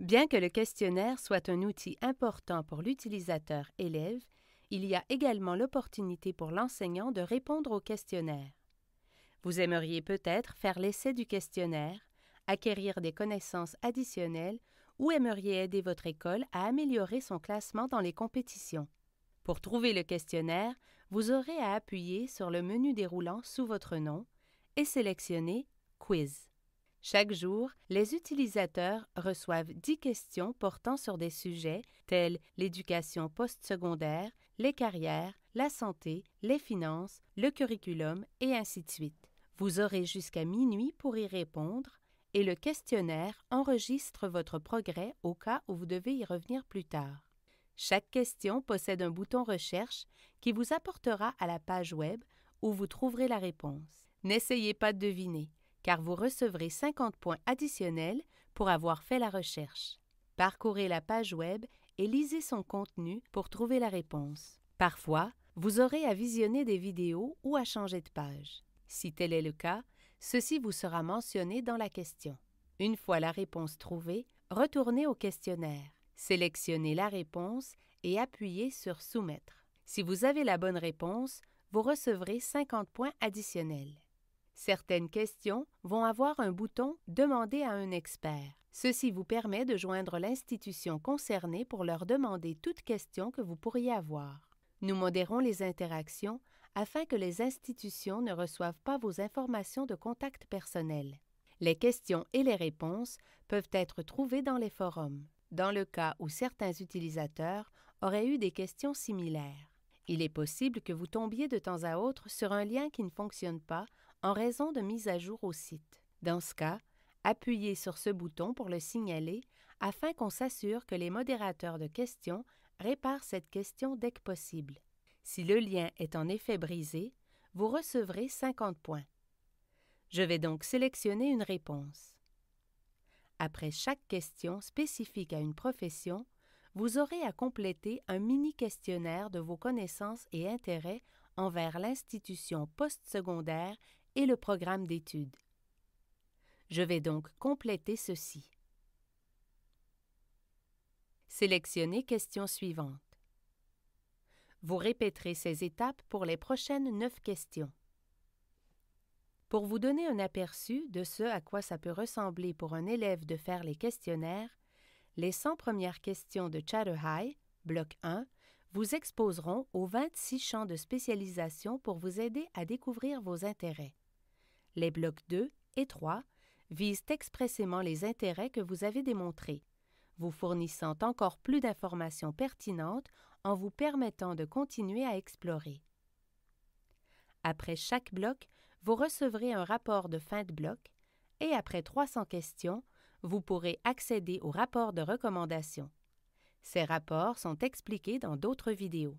Bien que le questionnaire soit un outil important pour l'utilisateur élève, il y a également l'opportunité pour l'enseignant de répondre au questionnaire. Vous aimeriez peut-être faire l'essai du questionnaire, acquérir des connaissances additionnelles ou aimeriez aider votre école à améliorer son classement dans les compétitions. Pour trouver le questionnaire, vous aurez à appuyer sur le menu déroulant sous votre nom et sélectionner Quiz. Chaque jour, les utilisateurs reçoivent 10 questions portant sur des sujets tels l'éducation postsecondaire, les carrières, la santé, les finances, le curriculum et ainsi de suite. Vous aurez jusqu'à minuit pour y répondre et le questionnaire enregistre votre progrès au cas où vous devez y revenir plus tard. Chaque question possède un bouton recherche qui vous apportera à la page web où vous trouverez la réponse. N'essayez pas de deviner car vous recevrez 50 points additionnels pour avoir fait la recherche. Parcourez la page Web et lisez son contenu pour trouver la réponse. Parfois, vous aurez à visionner des vidéos ou à changer de page. Si tel est le cas, ceci vous sera mentionné dans la question. Une fois la réponse trouvée, retournez au questionnaire. Sélectionnez la réponse et appuyez sur Soumettre. Si vous avez la bonne réponse, vous recevrez 50 points additionnels. Certaines questions vont avoir un bouton Demander à un expert. Ceci vous permet de joindre l'institution concernée pour leur demander toute question que vous pourriez avoir. Nous modérons les interactions afin que les institutions ne reçoivent pas vos informations de contact personnel. Les questions et les réponses peuvent être trouvées dans les forums, dans le cas où certains utilisateurs auraient eu des questions similaires. Il est possible que vous tombiez de temps à autre sur un lien qui ne fonctionne pas en raison de mise à jour au site. Dans ce cas, appuyez sur ce bouton pour le signaler afin qu'on s'assure que les modérateurs de questions réparent cette question dès que possible. Si le lien est en effet brisé, vous recevrez 50 points. Je vais donc sélectionner une réponse. Après chaque question spécifique à une profession, vous aurez à compléter un mini-questionnaire de vos connaissances et intérêts envers l'institution postsecondaire et le programme d'études. Je vais donc compléter ceci. Sélectionnez question suivante. Vous répéterez ces étapes pour les prochaines neuf questions. Pour vous donner un aperçu de ce à quoi ça peut ressembler pour un élève de faire les questionnaires, les 100 premières questions de Chatter High, bloc 1, vous exposeront aux 26 champs de spécialisation pour vous aider à découvrir vos intérêts. Les blocs 2 et 3 visent expressément les intérêts que vous avez démontrés, vous fournissant encore plus d'informations pertinentes en vous permettant de continuer à explorer. Après chaque bloc, vous recevrez un rapport de fin de bloc et après 300 questions, vous pourrez accéder au rapport de recommandation. Ces rapports sont expliqués dans d'autres vidéos.